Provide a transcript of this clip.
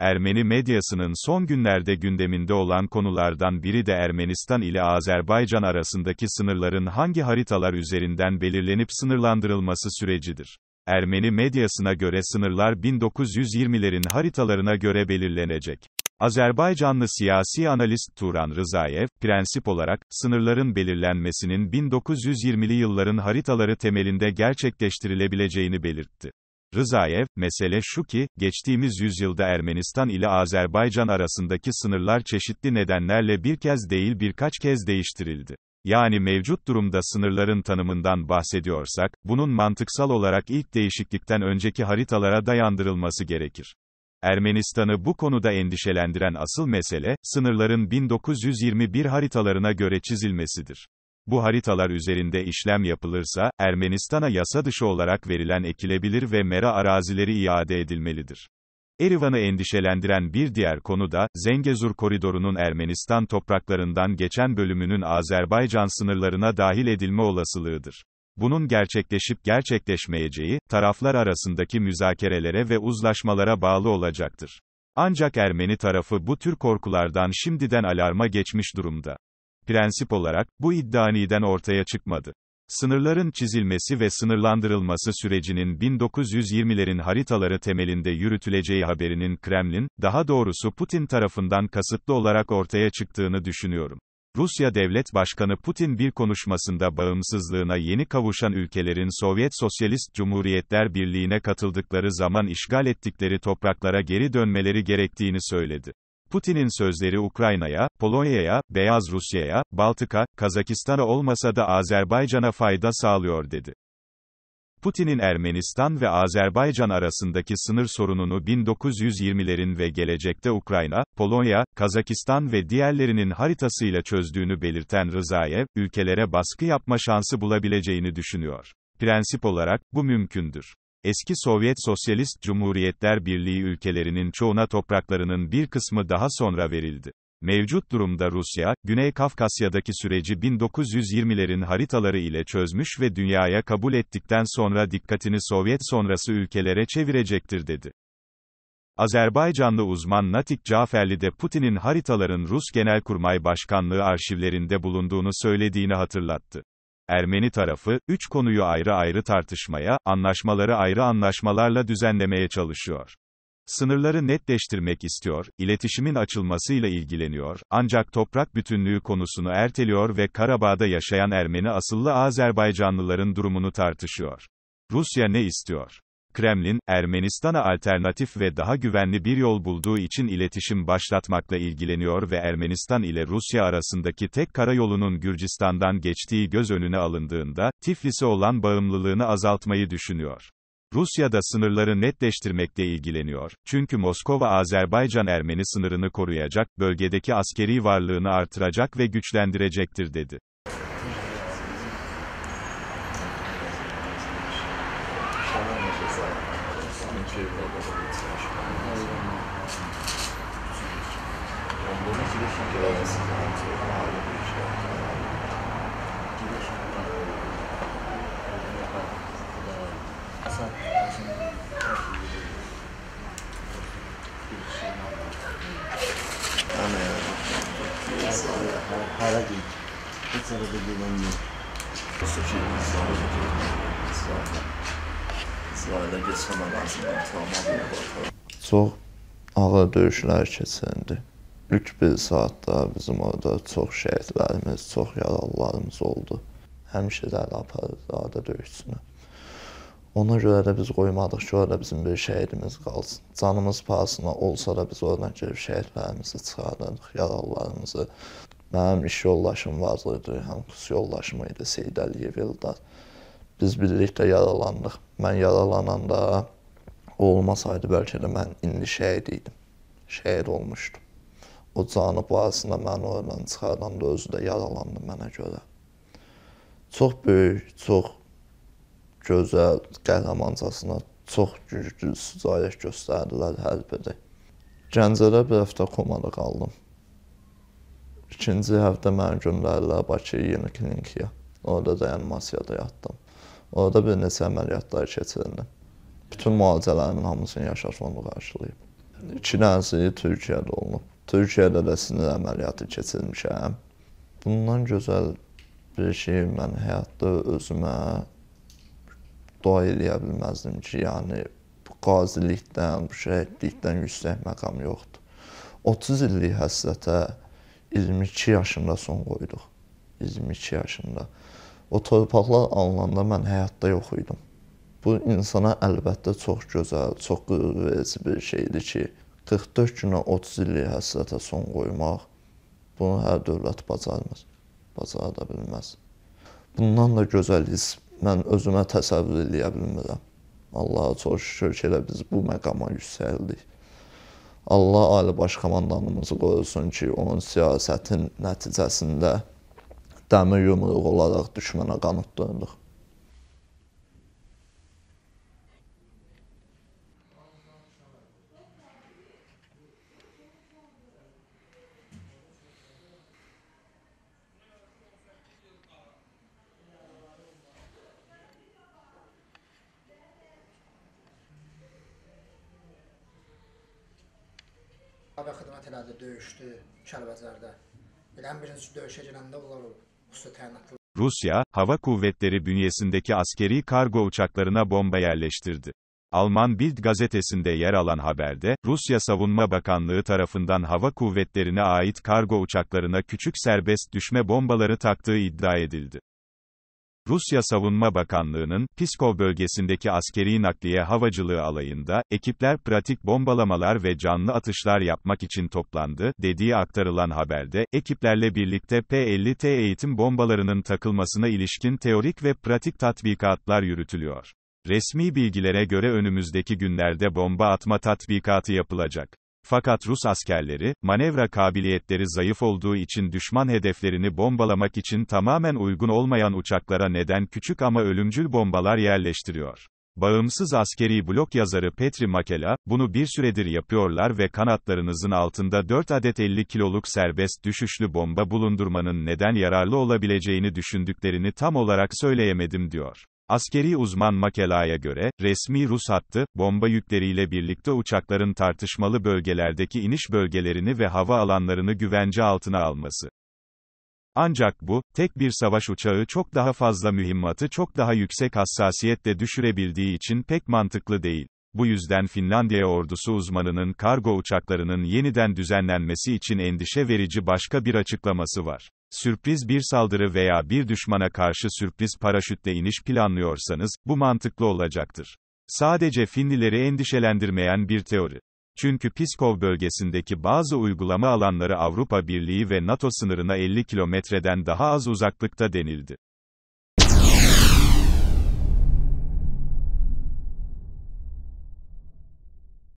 Ermeni medyasının son günlerde gündeminde olan konulardan biri de Ermenistan ile Azerbaycan arasındaki sınırların hangi haritalar üzerinden belirlenip sınırlandırılması sürecidir. Ermeni medyasına göre sınırlar 1920'lerin haritalarına göre belirlenecek. Azerbaycanlı siyasi analist Turan Rızaev, prensip olarak, sınırların belirlenmesinin 1920'li yılların haritaları temelinde gerçekleştirilebileceğini belirtti. Rızaev, mesele şu ki, geçtiğimiz yüzyılda Ermenistan ile Azerbaycan arasındaki sınırlar çeşitli nedenlerle bir kez değil birkaç kez değiştirildi. Yani mevcut durumda sınırların tanımından bahsediyorsak, bunun mantıksal olarak ilk değişiklikten önceki haritalara dayandırılması gerekir. Ermenistan'ı bu konuda endişelendiren asıl mesele, sınırların 1921 haritalarına göre çizilmesidir. Bu haritalar üzerinde işlem yapılırsa, Ermenistan'a yasa dışı olarak verilen ekilebilir ve mera arazileri iade edilmelidir. Erivan'ı endişelendiren bir diğer konu da, Zengezur koridorunun Ermenistan topraklarından geçen bölümünün Azerbaycan sınırlarına dahil edilme olasılığıdır. Bunun gerçekleşip gerçekleşmeyeceği, taraflar arasındaki müzakerelere ve uzlaşmalara bağlı olacaktır. Ancak Ermeni tarafı bu tür korkulardan şimdiden alarma geçmiş durumda prensip olarak, bu iddianiden ortaya çıkmadı. Sınırların çizilmesi ve sınırlandırılması sürecinin 1920'lerin haritaları temelinde yürütüleceği haberinin Kremlin, daha doğrusu Putin tarafından kasıtlı olarak ortaya çıktığını düşünüyorum. Rusya Devlet Başkanı Putin bir konuşmasında bağımsızlığına yeni kavuşan ülkelerin Sovyet Sosyalist Cumhuriyetler Birliği'ne katıldıkları zaman işgal ettikleri topraklara geri dönmeleri gerektiğini söyledi. Putin'in sözleri Ukrayna'ya, Polonya'ya, Beyaz Rusya'ya, Baltık'a, Kazakistan'a olmasa da Azerbaycan'a fayda sağlıyor dedi. Putin'in Ermenistan ve Azerbaycan arasındaki sınır sorununu 1920'lerin ve gelecekte Ukrayna, Polonya, Kazakistan ve diğerlerinin haritasıyla çözdüğünü belirten Rızaev, ülkelere baskı yapma şansı bulabileceğini düşünüyor. Prensip olarak, bu mümkündür eski Sovyet Sosyalist Cumhuriyetler Birliği ülkelerinin çoğuna topraklarının bir kısmı daha sonra verildi. Mevcut durumda Rusya, Güney Kafkasya'daki süreci 1920'lerin haritaları ile çözmüş ve dünyaya kabul ettikten sonra dikkatini Sovyet sonrası ülkelere çevirecektir dedi. Azerbaycanlı uzman Natik Caferli de Putin'in haritaların Rus Genelkurmay Başkanlığı arşivlerinde bulunduğunu söylediğini hatırlattı. Ermeni tarafı, üç konuyu ayrı ayrı tartışmaya, anlaşmaları ayrı anlaşmalarla düzenlemeye çalışıyor. Sınırları netleştirmek istiyor, iletişimin açılmasıyla ilgileniyor, ancak toprak bütünlüğü konusunu erteliyor ve Karabağ'da yaşayan Ermeni asıllı Azerbaycanlıların durumunu tartışıyor. Rusya ne istiyor? Kremlin, Ermenistan'a alternatif ve daha güvenli bir yol bulduğu için iletişim başlatmakla ilgileniyor ve Ermenistan ile Rusya arasındaki tek karayolunun Gürcistan'dan geçtiği göz önüne alındığında, Tiflis'e olan bağımlılığını azaltmayı düşünüyor. Rusya da sınırları netleştirmekle ilgileniyor. Çünkü Moskova Azerbaycan-Ermeni sınırını koruyacak, bölgedeki askeri varlığını artıracak ve güçlendirecektir dedi. Türkiye'ye bile babam gitmiş. Ondan iki de şimdi arası kaldı. Ağrı bir şey yaptı. Ana ya. Para değil. Hiç arada güvenmiyor. Nasıl şey? Sağ olun. Sağ olun. İsrailə keçən əvəzindən travma oldu. Çox ağır döyüşlər keçirildi. İlk bir saatda bizim orada çox şəhidlərimiz, çox yaralılarımız oldu. Həmişə də aparırdı döyüşçünü. Ona görə də biz qoymadıq ki, orada bizim bir şəhidimiz qalsın. Canımız pahasına olsa da biz oradan gəlib şəhidlərimizi çıxardırdıq, yaralılarımızı. Mənim iş yoldaşım vardı, həm xüsus yoldaşım idi Seyid Əliyev Eldar biz birlikdə yaralandıq. Mən yaralananda o olmasaydı bəlkə də mən indi şəhid idim. Şəhid olmuşdum. O canıb arasında məni oradan çıxardan da özü də yaralandı mənə görə. Çox böyük, çox gözəl, qəhrəmancasına çox güclü sicayət göstərdilər hərbədə. Gəncədə bir həftə komada qaldım. İkinci həftə məni göndərdilər Bakıya, yeni klinikaya. Orada da reanimasiyada yatdım. Orada bir neçə əməliyyatlar keçirildi. Bütün müalicələrin hamısını yaşaşmanı qarşılayıb. İki dənəsi Türkiyədə olunub. Türkiyədə də sinir əməliyyatı keçirmişəm. Bundan gözəl bir şey mən həyatda özümə dua eləyə bilməzdim ki, yəni qazilikdən, şəhidlikdən yüksək məqam yoxdur. 30 illik həsrətə 22 yaşında son qoyduq. 22 yaşında. O torpaqlar alınanda mən həyatda yox idim. Bu insana əlbəttə çox gözəl, çox qürur verici bir şeydir ki, 44 günə 30 illik həsrətə son qoymaq bunu hər dövlət bacarmır, bacara bilməz. Bundan da gözəl his mən özümə təsəvvür eləyə bilmirəm. Allaha çox şükür ki, elə biz bu məqama yüksəldik. Allah ali baş komandanımızı qorusun ki, onun siyasətin nəticəsində dəmir yumruq olaraq düşmənə qanıt döndük. hava xidmət elədi, döyüşdü Kəlbəcərdə. Bilən birinci döyüşə girəndə onlar olub. Rusya, Hava Kuvvetleri bünyesindeki askeri kargo uçaklarına bomba yerleştirdi. Alman Bild gazetesinde yer alan haberde, Rusya Savunma Bakanlığı tarafından hava kuvvetlerine ait kargo uçaklarına küçük serbest düşme bombaları taktığı iddia edildi. Rusya Savunma Bakanlığı'nın, Piskov bölgesindeki askeri nakliye havacılığı alayında, ekipler pratik bombalamalar ve canlı atışlar yapmak için toplandı, dediği aktarılan haberde, ekiplerle birlikte P-50T eğitim bombalarının takılmasına ilişkin teorik ve pratik tatbikatlar yürütülüyor. Resmi bilgilere göre önümüzdeki günlerde bomba atma tatbikatı yapılacak. Fakat Rus askerleri, manevra kabiliyetleri zayıf olduğu için düşman hedeflerini bombalamak için tamamen uygun olmayan uçaklara neden küçük ama ölümcül bombalar yerleştiriyor. Bağımsız askeri blok yazarı Petri Makela, bunu bir süredir yapıyorlar ve kanatlarınızın altında 4 adet 50 kiloluk serbest düşüşlü bomba bulundurmanın neden yararlı olabileceğini düşündüklerini tam olarak söyleyemedim diyor. Askeri uzman Makela'ya göre, resmi Rus hattı, bomba yükleriyle birlikte uçakların tartışmalı bölgelerdeki iniş bölgelerini ve hava alanlarını güvence altına alması. Ancak bu, tek bir savaş uçağı çok daha fazla mühimmatı çok daha yüksek hassasiyetle düşürebildiği için pek mantıklı değil. Bu yüzden Finlandiya ordusu uzmanının kargo uçaklarının yeniden düzenlenmesi için endişe verici başka bir açıklaması var. Sürpriz bir saldırı veya bir düşmana karşı sürpriz paraşütle iniş planlıyorsanız, bu mantıklı olacaktır. Sadece Finlileri endişelendirmeyen bir teori. Çünkü Piskov bölgesindeki bazı uygulama alanları Avrupa Birliği ve NATO sınırına 50 kilometreden daha az uzaklıkta denildi.